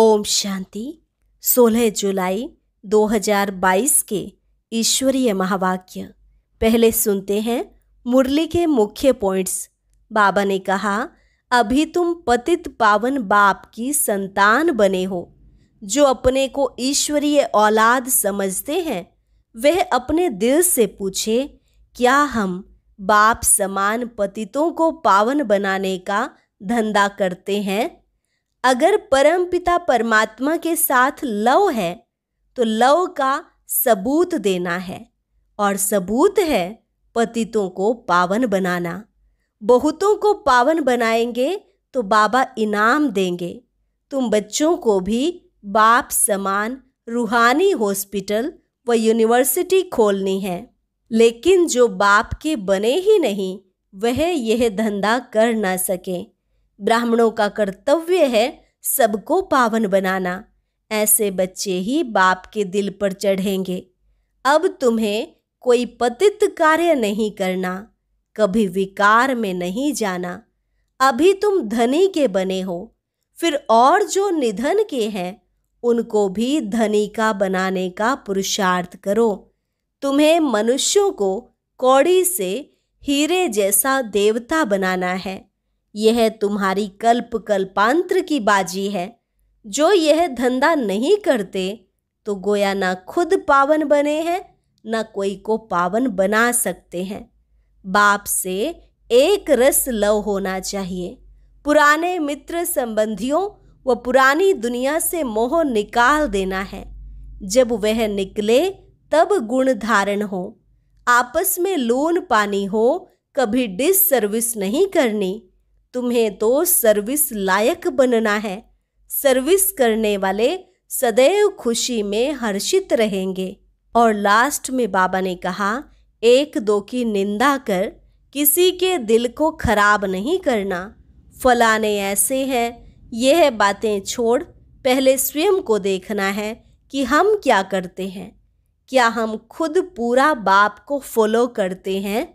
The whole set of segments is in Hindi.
ओम शांति 16 जुलाई 2022 के ईश्वरीय महावाक्य पहले सुनते हैं मुरली के मुख्य पॉइंट्स बाबा ने कहा अभी तुम पतित पावन बाप की संतान बने हो जो अपने को ईश्वरीय औलाद समझते हैं वह अपने दिल से पूछे क्या हम बाप समान पतितों को पावन बनाने का धंधा करते हैं अगर परमपिता परमात्मा के साथ लव है तो लव का सबूत देना है और सबूत है पतितों को पावन बनाना बहुतों को पावन बनाएंगे तो बाबा इनाम देंगे तुम बच्चों को भी बाप समान रूहानी हॉस्पिटल व यूनिवर्सिटी खोलनी है लेकिन जो बाप के बने ही नहीं वह यह धंधा कर ना सकें ब्राह्मणों का कर्तव्य है सबको पावन बनाना ऐसे बच्चे ही बाप के दिल पर चढ़ेंगे अब तुम्हें कोई पतित कार्य नहीं करना कभी विकार में नहीं जाना अभी तुम धनी के बने हो फिर और जो निधन के हैं उनको भी धनी का बनाने का पुरुषार्थ करो तुम्हें मनुष्यों को कौड़ी से हीरे जैसा देवता बनाना है यह तुम्हारी कल्प कल्पांत्र की बाजी है जो यह धंधा नहीं करते तो गोया ना खुद पावन बने हैं ना कोई को पावन बना सकते हैं बाप से एक रस लव होना चाहिए पुराने मित्र संबंधियों व पुरानी दुनिया से मोह निकाल देना है जब वह निकले तब गुण धारण हो आपस में लोन पानी हो कभी डिस सर्विस नहीं करनी तुम्हें तो सर्विस लायक बनना है सर्विस करने वाले सदैव खुशी में हर्षित रहेंगे और लास्ट में बाबा ने कहा एक दो की निंदा कर किसी के दिल को खराब नहीं करना फलाने ऐसे हैं यह बातें छोड़ पहले स्वयं को देखना है कि हम क्या करते हैं क्या हम खुद पूरा बाप को फॉलो करते हैं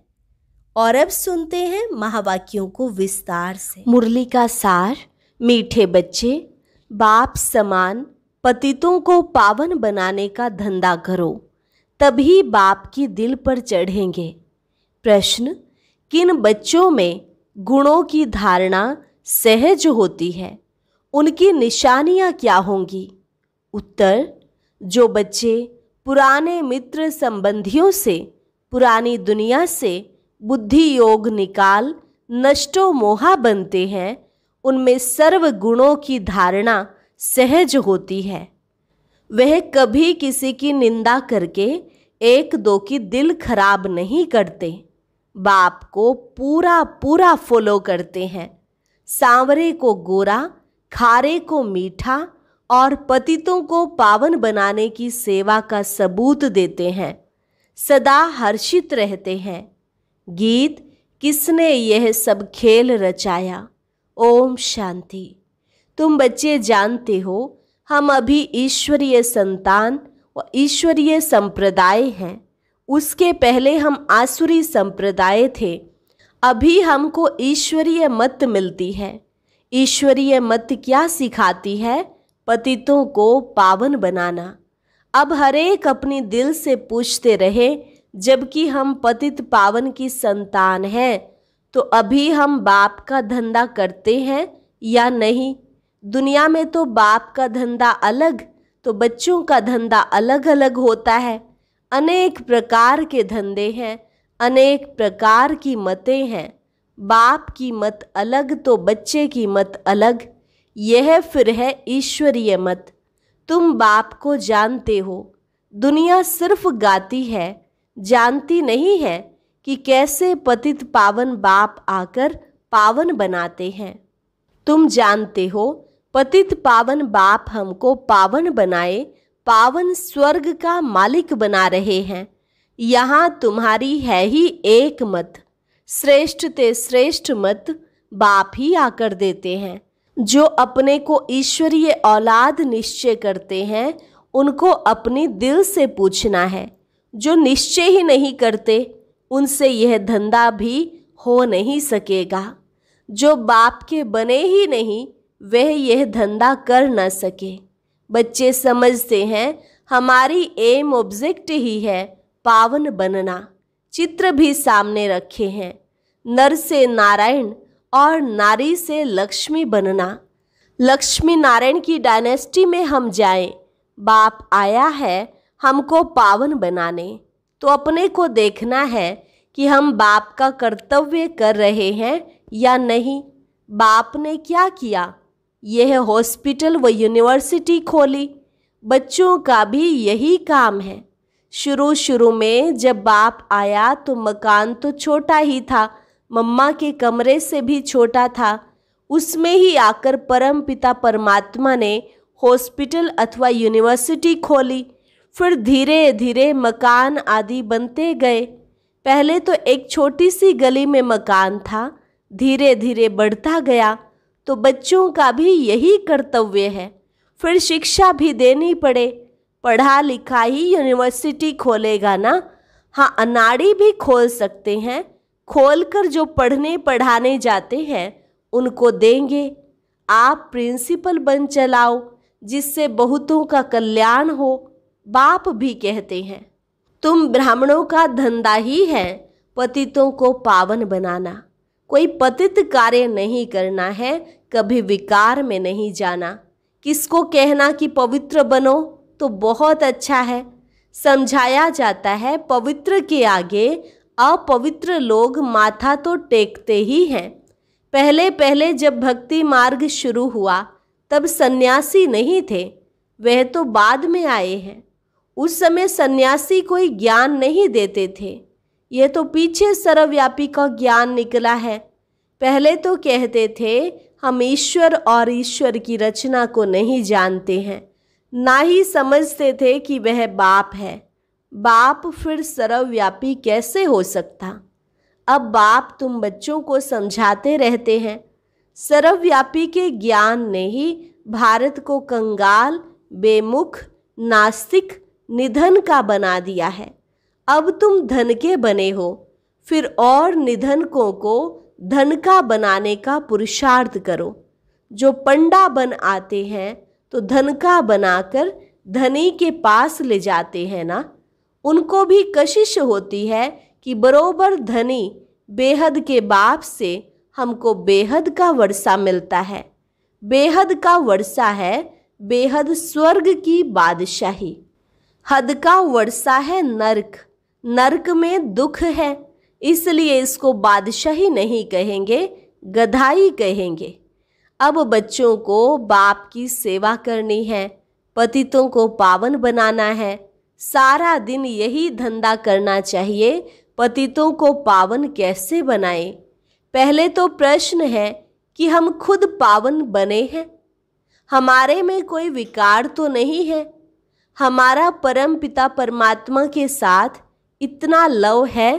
और अब सुनते हैं महावाक्यों को विस्तार से मुरली का सार मीठे बच्चे बाप समान पतितों को पावन बनाने का धंधा करो तभी बाप की दिल पर चढ़ेंगे प्रश्न किन बच्चों में गुणों की धारणा सहज होती है उनकी निशानियाँ क्या होंगी उत्तर जो बच्चे पुराने मित्र संबंधियों से पुरानी दुनिया से बुद्धि योग निकाल नष्टो मोहा बनते हैं उनमें सर्व गुणों की धारणा सहज होती है वह कभी किसी की निंदा करके एक दो की दिल खराब नहीं करते बाप को पूरा पूरा फॉलो करते हैं सांवरे को गोरा खारे को मीठा और पतितों को पावन बनाने की सेवा का सबूत देते हैं सदा हर्षित रहते हैं गीत किसने यह सब खेल रचाया ओम शांति तुम बच्चे जानते हो हम अभी ईश्वरीय संतान व ईश्वरीय संप्रदाय हैं उसके पहले हम आसुरी संप्रदाय थे अभी हमको ईश्वरीय मत मिलती है ईश्वरीय मत क्या सिखाती है पतितों को पावन बनाना अब हरेक अपनी दिल से पूछते रहे जबकि हम पतित पावन की संतान हैं तो अभी हम बाप का धंधा करते हैं या नहीं दुनिया में तो बाप का धंधा अलग तो बच्चों का धंधा अलग अलग होता है अनेक प्रकार के धंधे हैं अनेक प्रकार की मतें हैं बाप की मत अलग तो बच्चे की मत अलग यह फिर है ईश्वरीय मत तुम बाप को जानते हो दुनिया सिर्फ गाती है जानती नहीं है कि कैसे पतित पावन बाप आकर पावन बनाते हैं तुम जानते हो पतित पावन बाप हमको पावन बनाए पावन स्वर्ग का मालिक बना रहे हैं यहाँ तुम्हारी है ही एक मत श्रेष्ठ ते श्रेष्ठ मत बाप ही आकर देते हैं जो अपने को ईश्वरीय औलाद निश्चय करते हैं उनको अपनी दिल से पूछना है जो निश्चय ही नहीं करते उनसे यह धंधा भी हो नहीं सकेगा जो बाप के बने ही नहीं वह यह धंधा कर ना सके बच्चे समझते हैं हमारी एम ऑब्जेक्ट ही है पावन बनना चित्र भी सामने रखे हैं नर से नारायण और नारी से लक्ष्मी बनना लक्ष्मी नारायण की डायनेस्टी में हम जाएं बाप आया है हमको पावन बनाने तो अपने को देखना है कि हम बाप का कर्तव्य कर रहे हैं या नहीं बाप ने क्या किया यह हॉस्पिटल व यूनिवर्सिटी खोली बच्चों का भी यही काम है शुरू शुरू में जब बाप आया तो मकान तो छोटा ही था मम्मा के कमरे से भी छोटा था उसमें ही आकर परम पिता परमात्मा ने हॉस्पिटल अथवा यूनिवर्सिटी खोली फिर धीरे धीरे मकान आदि बनते गए पहले तो एक छोटी सी गली में मकान था धीरे धीरे बढ़ता गया तो बच्चों का भी यही कर्तव्य है फिर शिक्षा भी देनी पड़े पढ़ा लिखा ही यूनिवर्सिटी खोलेगा ना हाँ अनाड़ी भी खोल सकते हैं खोल कर जो पढ़ने पढ़ाने जाते हैं उनको देंगे आप प्रिंसिपल बन चलाओ जिससे बहुतों का कल्याण हो बाप भी कहते हैं तुम ब्राह्मणों का धंधा ही है पतितों को पावन बनाना कोई पतित कार्य नहीं करना है कभी विकार में नहीं जाना किसको कहना कि पवित्र बनो तो बहुत अच्छा है समझाया जाता है पवित्र के आगे अपवित्र लोग माथा तो टेकते ही हैं पहले पहले जब भक्ति मार्ग शुरू हुआ तब सन्यासी नहीं थे वह तो बाद में आए हैं उस समय सन्यासी कोई ज्ञान नहीं देते थे यह तो पीछे सर्वव्यापी का ज्ञान निकला है पहले तो कहते थे हम ईश्वर और ईश्वर की रचना को नहीं जानते हैं ना ही समझते थे कि वह बाप है बाप फिर सर्वव्यापी कैसे हो सकता अब बाप तुम बच्चों को समझाते रहते हैं सर्वव्यापी के ज्ञान ने ही भारत को कंगाल बेमुख नास्तिक निधन का बना दिया है अब तुम धन के बने हो फिर और निधनकों को धन का बनाने का पुरुषार्थ करो जो पंडा बन आते हैं तो धन का बनाकर धनी के पास ले जाते हैं ना उनको भी कशिश होती है कि बरोबर धनी बेहद के बाप से हमको बेहद का वर्षा मिलता है बेहद का वर्षा है बेहद स्वर्ग की बादशाही हद का वर्षा है नरक नरक में दुख है इसलिए इसको बादशाही नहीं कहेंगे गधाई कहेंगे अब बच्चों को बाप की सेवा करनी है पतितों को पावन बनाना है सारा दिन यही धंधा करना चाहिए पतितों को पावन कैसे बनाएं? पहले तो प्रश्न है कि हम खुद पावन बने हैं हमारे में कोई विकार तो नहीं है हमारा परम पिता परमात्मा के साथ इतना लव है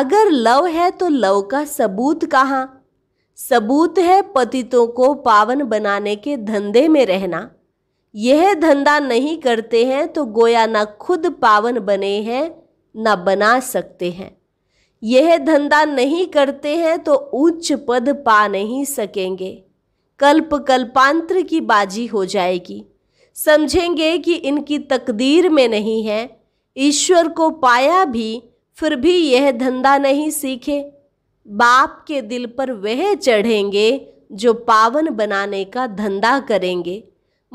अगर लव है तो लव का सबूत कहाँ सबूत है पतितों को पावन बनाने के धंधे में रहना यह धंधा नहीं करते हैं तो गोया ना खुद पावन बने हैं ना बना सकते हैं यह धंधा नहीं करते हैं तो उच्च पद पा नहीं सकेंगे कल्प कल्पांतर की बाजी हो जाएगी समझेंगे कि इनकी तकदीर में नहीं है ईश्वर को पाया भी फिर भी यह धंधा नहीं सीखे बाप के दिल पर वह चढ़ेंगे जो पावन बनाने का धंधा करेंगे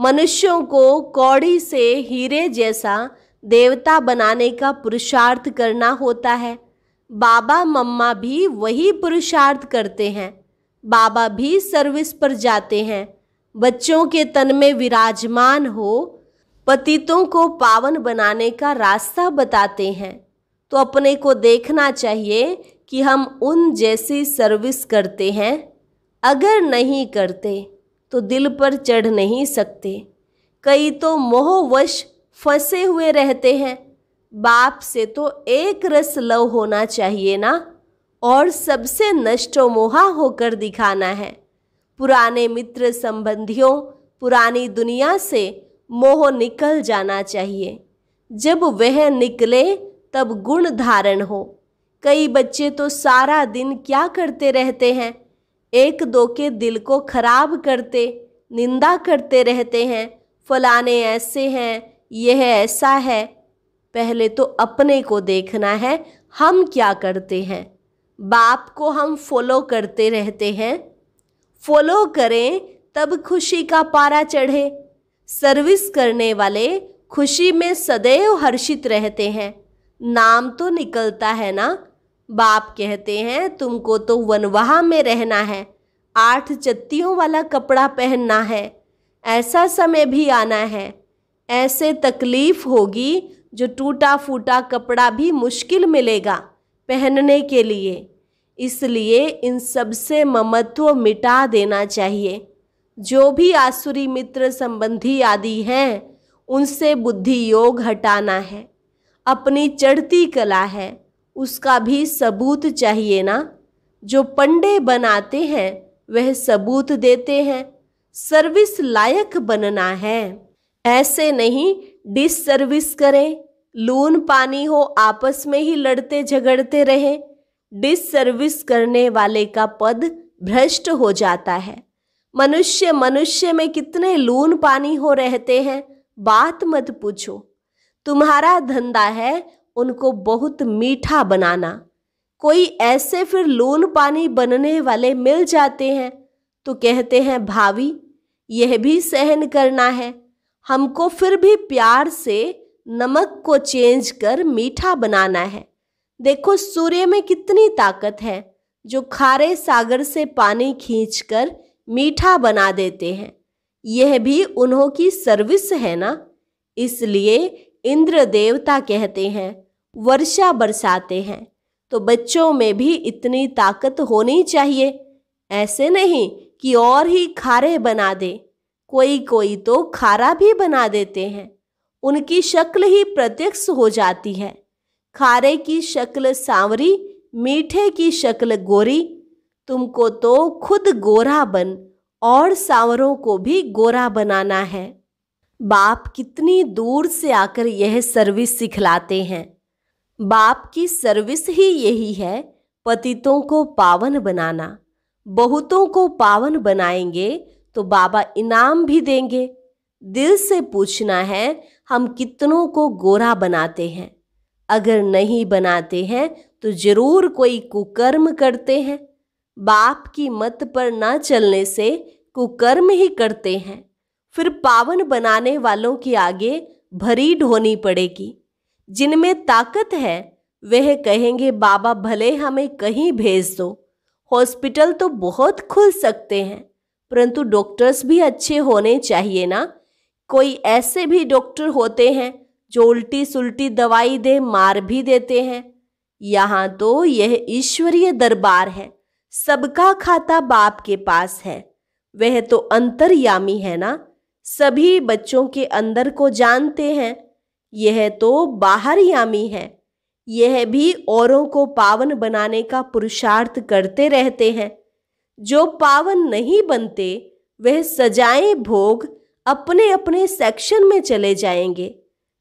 मनुष्यों को कौड़ी से हीरे जैसा देवता बनाने का पुरुषार्थ करना होता है बाबा मम्मा भी वही पुरुषार्थ करते हैं बाबा भी सर्विस पर जाते हैं बच्चों के तन में विराजमान हो पतितों को पावन बनाने का रास्ता बताते हैं तो अपने को देखना चाहिए कि हम उन जैसी सर्विस करते हैं अगर नहीं करते तो दिल पर चढ़ नहीं सकते कई तो मोहवश फंसे हुए रहते हैं बाप से तो एक रस लव होना चाहिए ना और सबसे मोहा होकर दिखाना है पुराने मित्र संबंधियों पुरानी दुनिया से मोह निकल जाना चाहिए जब वह निकले तब गुण धारण हो कई बच्चे तो सारा दिन क्या करते रहते हैं एक दो के दिल को खराब करते निंदा करते रहते हैं फलाने ऐसे हैं यह ऐसा है पहले तो अपने को देखना है हम क्या करते हैं बाप को हम फॉलो करते रहते हैं फॉलो करें तब खुशी का पारा चढ़े सर्विस करने वाले खुशी में सदैव हर्षित रहते हैं नाम तो निकलता है ना बाप कहते हैं तुमको तो वनवाह में रहना है आठ चत्तियों वाला कपड़ा पहनना है ऐसा समय भी आना है ऐसे तकलीफ होगी जो टूटा फूटा कपड़ा भी मुश्किल मिलेगा पहनने के लिए इसलिए इन सबसे ममत्व मिटा देना चाहिए जो भी आसुरी मित्र संबंधी आदि हैं उनसे बुद्धि योग हटाना है अपनी चढ़ती कला है उसका भी सबूत चाहिए ना जो पंडे बनाते हैं वह सबूत देते हैं सर्विस लायक बनना है ऐसे नहीं डिस सर्विस करें लून पानी हो आपस में ही लड़ते झगड़ते रहें डिससर्विस करने वाले का पद भ्रष्ट हो जाता है मनुष्य मनुष्य में कितने लून पानी हो रहते हैं बात मत पूछो तुम्हारा धंधा है उनको बहुत मीठा बनाना कोई ऐसे फिर लून पानी बनने वाले मिल जाते हैं तो कहते हैं भावी यह भी सहन करना है हमको फिर भी प्यार से नमक को चेंज कर मीठा बनाना है देखो सूर्य में कितनी ताकत है जो खारे सागर से पानी खींचकर मीठा बना देते हैं यह भी उन्हों की सर्विस है ना इसलिए इंद्र देवता कहते हैं वर्षा बरसाते हैं तो बच्चों में भी इतनी ताकत होनी चाहिए ऐसे नहीं कि और ही खारे बना दे कोई कोई तो खारा भी बना देते हैं उनकी शक्ल ही प्रत्यक्ष हो जाती है खारे की शक्ल सांवरी मीठे की शक्ल गोरी तुमको तो खुद गोरा बन और सांवरों को भी गोरा बनाना है बाप कितनी दूर से आकर यह सर्विस सिखलाते हैं बाप की सर्विस ही यही है पतितों को पावन बनाना बहुतों को पावन बनाएंगे तो बाबा इनाम भी देंगे दिल से पूछना है हम कितनों को गोरा बनाते हैं अगर नहीं बनाते हैं तो जरूर कोई कुकर्म करते हैं बाप की मत पर ना चलने से कुकर्म ही करते हैं फिर पावन बनाने वालों के आगे भरी ढोनी पड़ेगी जिनमें ताकत है वह कहेंगे बाबा भले हमें कहीं भेज दो हॉस्पिटल तो बहुत खुल सकते हैं परंतु डॉक्टर्स भी अच्छे होने चाहिए ना कोई ऐसे भी डॉक्टर होते हैं चोल्टी सुलटी दवाई दे मार भी देते हैं यहाँ तो यह ईश्वरीय दरबार है सबका खाता बाप के पास है वह तो अंतर्यामी है ना सभी बच्चों के अंदर को जानते हैं यह तो बाहर यामी है यह भी औरों को पावन बनाने का पुरुषार्थ करते रहते हैं जो पावन नहीं बनते वह सजाएं भोग अपने अपने सेक्शन में चले जाएंगे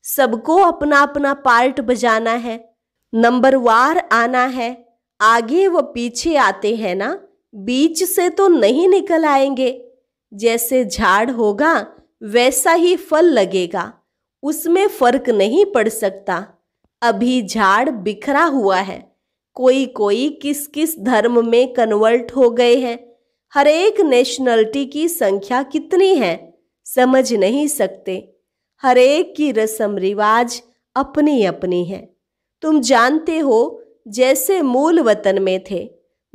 सबको अपना अपना पार्ट बजाना है नंबर वार आना है आगे व पीछे आते हैं ना बीच से तो नहीं निकल आएंगे जैसे झाड़ होगा वैसा ही फल लगेगा उसमें फर्क नहीं पड़ सकता अभी झाड़ बिखरा हुआ है कोई कोई किस किस धर्म में कन्वर्ट हो गए हैं हर एक नेशनलिटी की संख्या कितनी है समझ नहीं सकते हरेक की रस्म रिवाज अपनी अपनी है तुम जानते हो जैसे मूल वतन में थे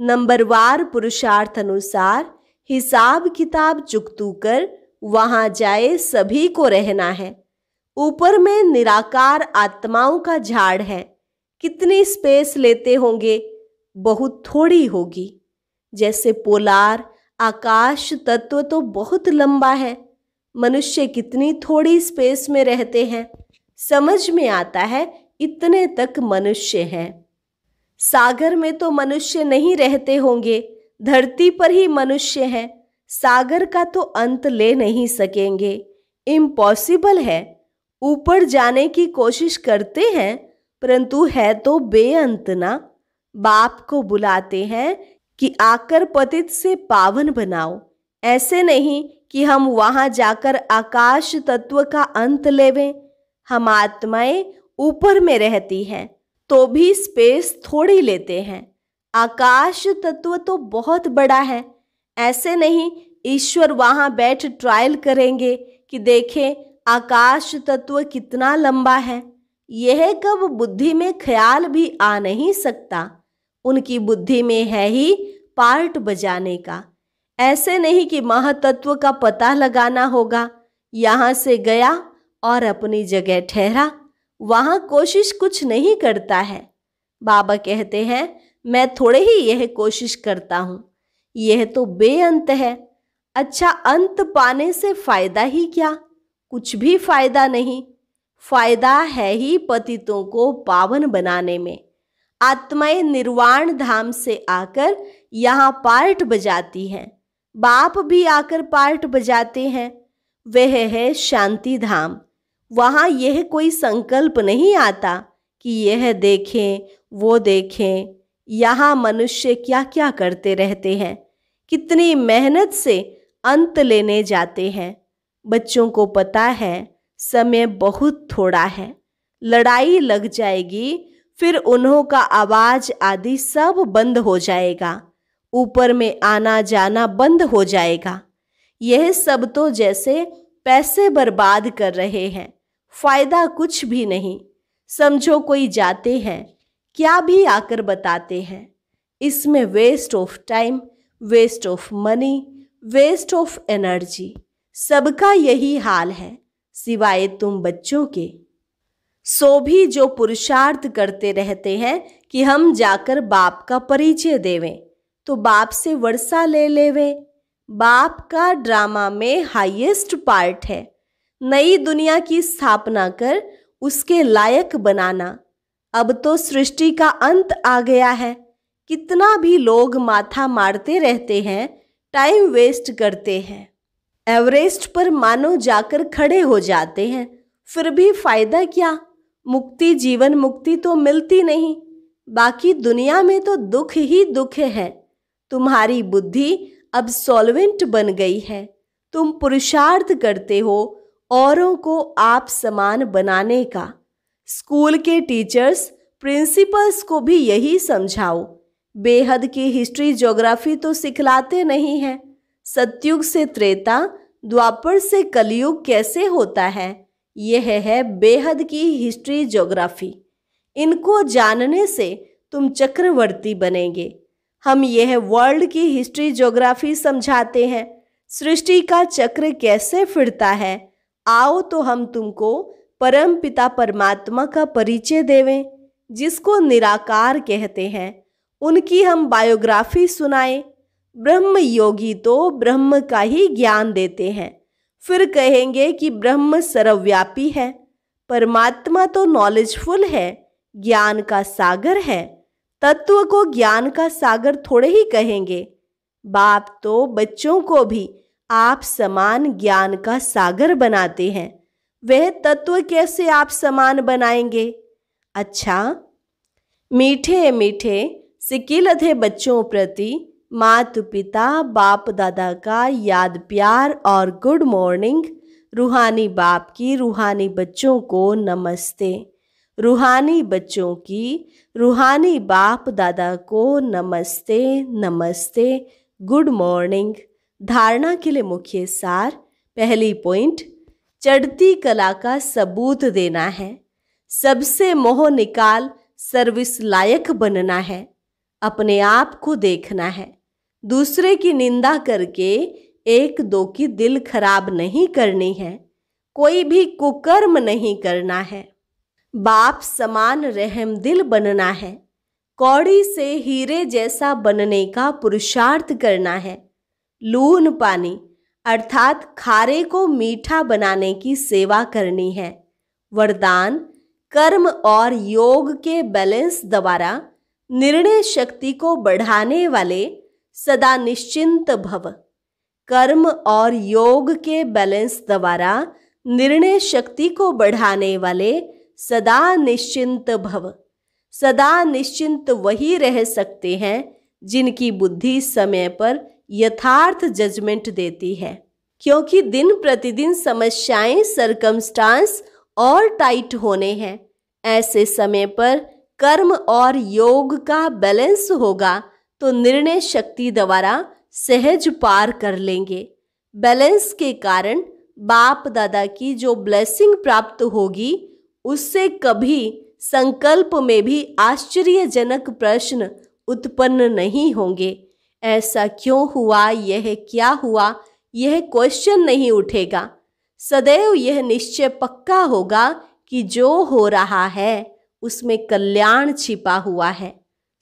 नंबरवार पुरुषार्थ अनुसार हिसाब किताब चुकतू कर वहाँ जाए सभी को रहना है ऊपर में निराकार आत्माओं का झाड़ है कितनी स्पेस लेते होंगे बहुत थोड़ी होगी जैसे पोलार आकाश तत्व तो बहुत लंबा है मनुष्य कितनी थोड़ी स्पेस में रहते हैं समझ में आता है इतने तक मनुष्य हैं सागर में तो मनुष्य नहीं रहते होंगे धरती पर ही मनुष्य हैं सागर का तो अंत ले नहीं सकेंगे इम्पॉसिबल है ऊपर जाने की कोशिश करते हैं परंतु है तो बेअंत ना बाप को बुलाते हैं कि आकर पतित से पावन बनाओ ऐसे नहीं कि हम वहां जाकर आकाश तत्व का अंत लेवें हम आत्माएं ऊपर में रहती हैं तो भी स्पेस थोड़ी लेते हैं आकाश तत्व तो बहुत बड़ा है ऐसे नहीं ईश्वर वहाँ बैठ ट्रायल करेंगे कि देखें आकाश तत्व कितना लंबा है यह कब बुद्धि में ख्याल भी आ नहीं सकता उनकी बुद्धि में है ही पार्ट बजाने का ऐसे नहीं कि महातत्व का पता लगाना होगा यहाँ से गया और अपनी जगह ठहरा वहाँ कोशिश कुछ नहीं करता है बाबा कहते हैं मैं थोड़े ही यह कोशिश करता हूँ यह तो बेअंत है अच्छा अंत पाने से फायदा ही क्या कुछ भी फायदा नहीं फायदा है ही पतितों को पावन बनाने में आत्माएं निर्वाण धाम से आकर यहाँ पार्ट बजाती हैं बाप भी आकर पार्ट बजाते हैं वह है शांति धाम वहाँ यह कोई संकल्प नहीं आता कि यह देखें वो देखें यहाँ मनुष्य क्या क्या करते रहते हैं कितनी मेहनत से अंत लेने जाते हैं बच्चों को पता है समय बहुत थोड़ा है लड़ाई लग जाएगी फिर उन्हों का आवाज़ आदि सब बंद हो जाएगा ऊपर में आना जाना बंद हो जाएगा यह सब तो जैसे पैसे बर्बाद कर रहे हैं फायदा कुछ भी नहीं समझो कोई जाते हैं क्या भी आकर बताते हैं इसमें waste of time waste of money waste of energy सबका यही हाल है सिवाय तुम बच्चों के सो भी जो पुरुषार्थ करते रहते हैं कि हम जाकर बाप का परिचय देवें तो बाप से वर्षा ले लेवे बाप का ड्रामा में हाईएस्ट पार्ट है नई दुनिया की स्थापना कर उसके लायक बनाना अब तो सृष्टि का अंत आ गया है कितना भी लोग माथा मारते रहते हैं टाइम वेस्ट करते हैं एवरेस्ट पर मानो जाकर खड़े हो जाते हैं फिर भी फायदा क्या मुक्ति जीवन मुक्ति तो मिलती नहीं बाकी दुनिया में तो दुख ही दुख है तुम्हारी बुद्धि अब सॉल्वेंट बन गई है तुम पुरुषार्थ करते हो औरों को आप समान बनाने का स्कूल के टीचर्स प्रिंसिपल्स को भी यही समझाओ बेहद की हिस्ट्री ज्योग्राफी तो सिखलाते नहीं हैं सत्युग से त्रेता द्वापर से कलयुग कैसे होता है यह है बेहद की हिस्ट्री ज्योग्राफी इनको जानने से तुम चक्रवर्ती बनेंगे हम यह वर्ल्ड की हिस्ट्री ज्योग्राफी समझाते हैं सृष्टि का चक्र कैसे फिरता है आओ तो हम तुमको परम पिता परमात्मा का परिचय देवें जिसको निराकार कहते हैं उनकी हम बायोग्राफी सुनाए ब्रह्म योगी तो ब्रह्म का ही ज्ञान देते हैं फिर कहेंगे कि ब्रह्म सर्वव्यापी है परमात्मा तो नॉलेजफुल है ज्ञान का सागर है तत्व को ज्ञान का सागर थोड़े ही कहेंगे बाप तो बच्चों को भी आप समान ज्ञान का सागर बनाते हैं वह तत्व कैसे आप समान बनाएंगे अच्छा मीठे मीठे सिकिल थे बच्चों प्रति मात पिता बाप दादा का याद प्यार और गुड मॉर्निंग रूहानी बाप की रूहानी बच्चों को नमस्ते रूहानी बच्चों की रूहानी बाप दादा को नमस्ते नमस्ते गुड मॉर्निंग धारणा के लिए मुख्य सार पहली पॉइंट चढ़ती कला का सबूत देना है सबसे मोह निकाल सर्विस लायक बनना है अपने आप को देखना है दूसरे की निंदा करके एक दो की दिल खराब नहीं करनी है कोई भी कुकर्म नहीं करना है बाप समान रहम दिल बनना है कौड़ी से हीरे जैसा बनने का पुरुषार्थ करना है लून पानी अर्थात खारे को मीठा बनाने की सेवा करनी है वरदान कर्म और योग के बैलेंस द्वारा निर्णय शक्ति को बढ़ाने वाले सदा निश्चिंत भव कर्म और योग के बैलेंस द्वारा निर्णय शक्ति को बढ़ाने वाले सदा निश्चिंत भव सदा निश्चिंत वही रह सकते हैं जिनकी बुद्धि समय पर यथार्थ जजमेंट देती है क्योंकि दिन प्रतिदिन समस्याएं सरकमस्टांस और टाइट होने हैं ऐसे समय पर कर्म और योग का बैलेंस होगा तो निर्णय शक्ति द्वारा सहज पार कर लेंगे बैलेंस के कारण बाप दादा की जो ब्लेसिंग प्राप्त होगी उससे कभी संकल्प में भी आश्चर्यजनक प्रश्न उत्पन्न नहीं होंगे ऐसा क्यों हुआ यह क्या हुआ यह क्वेश्चन नहीं उठेगा सदैव यह निश्चय पक्का होगा कि जो हो रहा है उसमें कल्याण छिपा हुआ है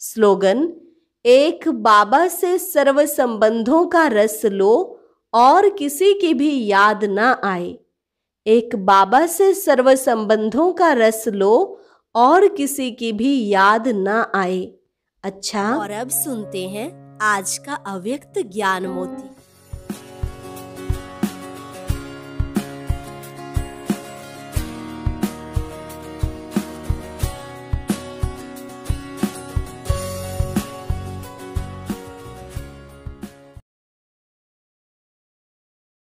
स्लोगन एक बाबा से सर्व संबंधों का रस लो और किसी की भी याद ना आए एक बाबा से सर्व संबंधों का रस लो और किसी की भी याद ना आए अच्छा और अब सुनते हैं आज का अव्यक्त ज्ञान मोती